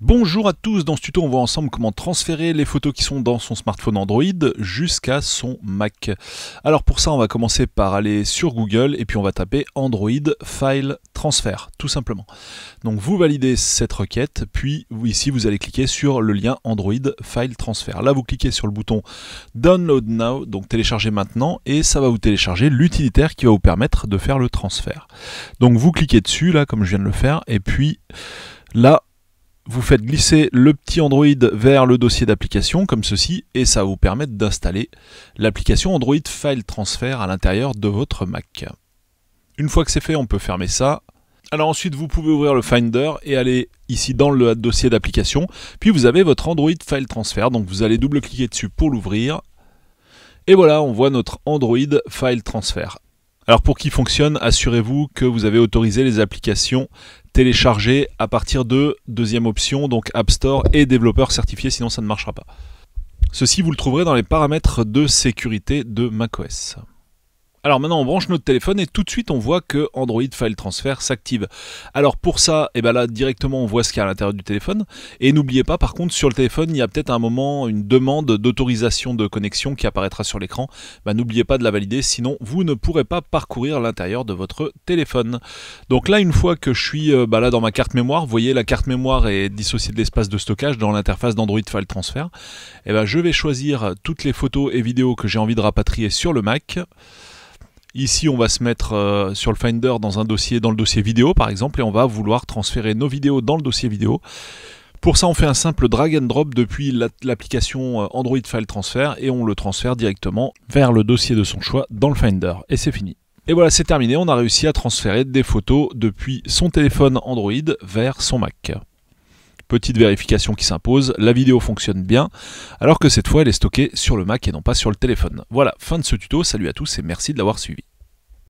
Bonjour à tous, dans ce tuto on voit ensemble comment transférer les photos qui sont dans son smartphone Android jusqu'à son Mac. Alors pour ça on va commencer par aller sur Google et puis on va taper Android File Transfer tout simplement. Donc vous validez cette requête puis ici vous allez cliquer sur le lien Android File Transfer. Là vous cliquez sur le bouton Download Now, donc télécharger maintenant et ça va vous télécharger l'utilitaire qui va vous permettre de faire le transfert. Donc vous cliquez dessus là comme je viens de le faire et puis là vous faites glisser le petit Android vers le dossier d'application comme ceci et ça va vous permettre d'installer l'application Android File Transfer à l'intérieur de votre Mac. Une fois que c'est fait, on peut fermer ça. Alors ensuite, vous pouvez ouvrir le Finder et aller ici dans le dossier d'application. Puis vous avez votre Android File Transfer, donc vous allez double-cliquer dessus pour l'ouvrir. Et voilà, on voit notre Android File Transfer. Alors pour qu'il fonctionne, assurez-vous que vous avez autorisé les applications téléchargées à partir de deuxième option, donc App Store et développeur certifié, sinon ça ne marchera pas. Ceci, vous le trouverez dans les paramètres de sécurité de macOS. Alors maintenant, on branche notre téléphone et tout de suite, on voit que Android File Transfer s'active. Alors pour ça, eh ben là, directement, on voit ce qu'il y a à l'intérieur du téléphone. Et n'oubliez pas, par contre, sur le téléphone, il y a peut-être un moment une demande d'autorisation de connexion qui apparaîtra sur l'écran. Bah, n'oubliez pas de la valider, sinon vous ne pourrez pas parcourir l'intérieur de votre téléphone. Donc là, une fois que je suis euh, bah, là dans ma carte mémoire, vous voyez, la carte mémoire est dissociée de l'espace de stockage dans l'interface d'Android File Transfer. Et eh ben je vais choisir toutes les photos et vidéos que j'ai envie de rapatrier sur le Mac. Ici, on va se mettre euh, sur le Finder dans un dossier, dans le dossier vidéo par exemple, et on va vouloir transférer nos vidéos dans le dossier vidéo. Pour ça, on fait un simple drag and drop depuis l'application euh, Android File Transfer et on le transfère directement vers le dossier de son choix dans le Finder. Et c'est fini. Et voilà, c'est terminé. On a réussi à transférer des photos depuis son téléphone Android vers son Mac. Petite vérification qui s'impose, la vidéo fonctionne bien, alors que cette fois elle est stockée sur le Mac et non pas sur le téléphone. Voilà, fin de ce tuto, salut à tous et merci de l'avoir suivi.